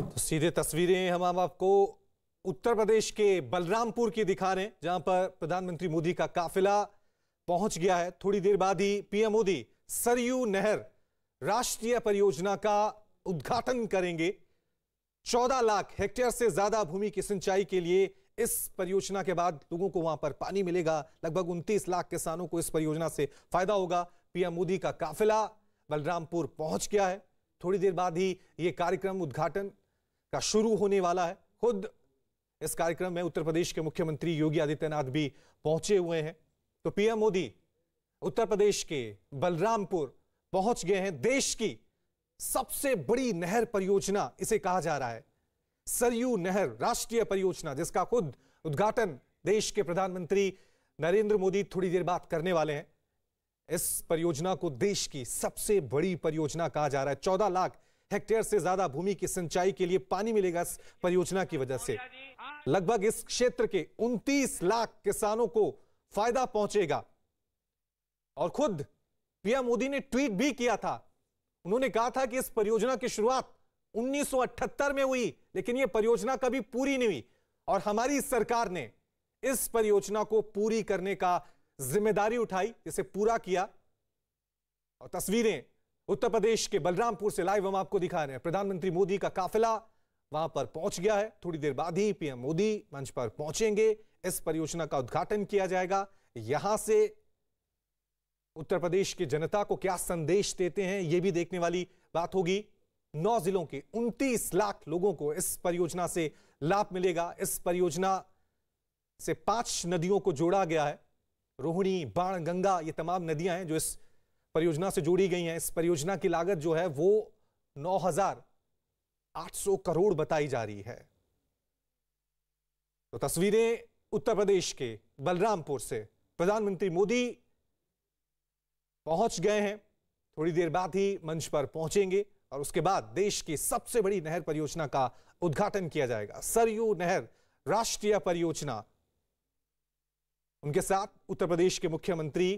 तो सीधे तस्वीरें हम आपको उत्तर प्रदेश के बलरामपुर की दिखा रहे हैं जहां पर प्रधानमंत्री मोदी का काफिला पहुंच गया है थोड़ी देर बाद ही पीएम मोदी सरयू नहर राष्ट्रीय परियोजना का उद्घाटन करेंगे 14 लाख हेक्टेयर से ज्यादा भूमि की सिंचाई के लिए इस परियोजना के बाद लोगों को वहां पर पानी मिलेगा लगभग उनतीस लाख किसानों को इस परियोजना से फायदा होगा पीएम मोदी का काफिला बलरामपुर पहुंच गया है थोड़ी देर बाद ही ये कार्यक्रम उद्घाटन का शुरू होने वाला है खुद इस कार्यक्रम में उत्तर प्रदेश के मुख्यमंत्री योगी आदित्यनाथ भी पहुंचे हुए हैं तो पीएम मोदी उत्तर प्रदेश के बलरामपुर पहुंच गए हैं देश की सबसे बड़ी नहर परियोजना इसे कहा जा रहा है सरयू नहर राष्ट्रीय परियोजना जिसका खुद उद्घाटन देश के प्रधानमंत्री नरेंद्र मोदी थोड़ी देर बाद करने वाले हैं इस परियोजना को देश की सबसे बड़ी परियोजना कहा जा रहा है चौदह लाख हेक्टेयर से ज्यादा भूमि की सिंचाई के लिए पानी मिलेगा इस परियोजना की वजह से लगभग इस क्षेत्र के 29 लाख किसानों को फायदा पहुंचेगा और खुद पीएम मोदी ने ट्वीट भी किया था उन्होंने कहा था कि इस परियोजना की शुरुआत 1978 में हुई लेकिन यह परियोजना कभी पूरी नहीं हुई और हमारी सरकार ने इस परियोजना को पूरी करने का जिम्मेदारी उठाई इसे पूरा किया और तस्वीरें उत्तर प्रदेश के बलरामपुर से लाइव हम आपको दिखा रहे हैं प्रधानमंत्री मोदी का काफिला वहां पर पहुंच गया है थोड़ी देर बाद ही पीएम मोदी मंच पर पहुंचेंगे इस परियोजना का उद्घाटन किया जाएगा यहां से उत्तर प्रदेश की जनता को क्या संदेश देते हैं यह भी देखने वाली बात होगी नौ जिलों के 29 लाख लोगों को इस परियोजना से लाभ मिलेगा इस परियोजना से पांच नदियों को जोड़ा गया है रोहिणी बाण गंगा ये तमाम नदियां हैं जो इस परियोजना से जोड़ी गई हैं इस परियोजना की लागत जो है वो 9,800 करोड़ बताई जा रही है तो तस्वीरें उत्तर प्रदेश के बलरामपुर से प्रधानमंत्री मोदी पहुंच गए हैं थोड़ी देर बाद ही मंच पर पहुंचेंगे और उसके बाद देश की सबसे बड़ी नहर परियोजना का उद्घाटन किया जाएगा सरयू नहर राष्ट्रीय परियोजना उनके साथ उत्तर प्रदेश के मुख्यमंत्री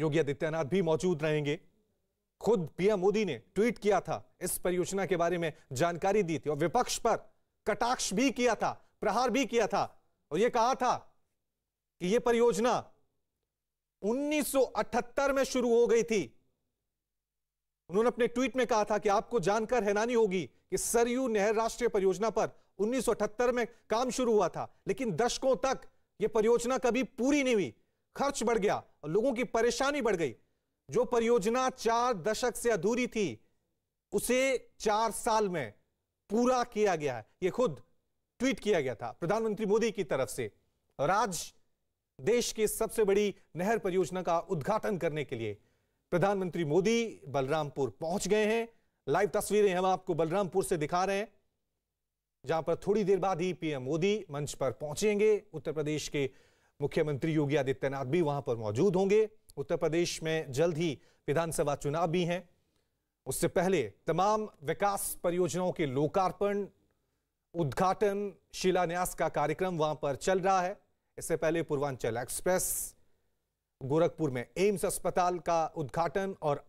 योगी आदित्यनाथ भी मौजूद रहेंगे खुद पीएम मोदी ने ट्वीट किया था इस परियोजना के बारे में जानकारी दी थी और विपक्ष पर कटाक्ष भी किया था प्रहार भी किया था और यह कहा था कि यह परियोजना 1978 में शुरू हो गई थी उन्होंने अपने ट्वीट में कहा था कि आपको जानकर हैरानी होगी कि सरयू नहर राष्ट्रीय परियोजना पर 1978 में काम शुरू हुआ था लेकिन दशकों तक यह परियोजना कभी पूरी नहीं हुई खर्च बढ़ गया और लोगों की परेशानी बढ़ गई जो परियोजना चार दशक से अधूरी थी उसे चार साल में पूरा किया गया है यह खुद ट्वीट किया गया था प्रधानमंत्री मोदी की तरफ से और आज देश की सबसे बड़ी नहर परियोजना का उद्घाटन करने के लिए प्रधानमंत्री मोदी बलरामपुर पहुंच गए हैं लाइव तस्वीरें हम आपको बलरामपुर से दिखा रहे हैं जहां पर थोड़ी देर बाद ही पीएम मोदी मंच पर पहुंचेंगे उत्तर प्रदेश के मुख्यमंत्री योगी आदित्यनाथ भी वहां पर मौजूद होंगे उत्तर प्रदेश में जल्द ही विधानसभा चुनाव भी हैं उससे पहले तमाम विकास परियोजनाओं के लोकार्पण उद्घाटन शिलान्यास का कार्यक्रम वहां पर चल रहा है इससे पहले पूर्वांचल एक्सप्रेस गोरखपुर में एम्स अस्पताल का उद्घाटन और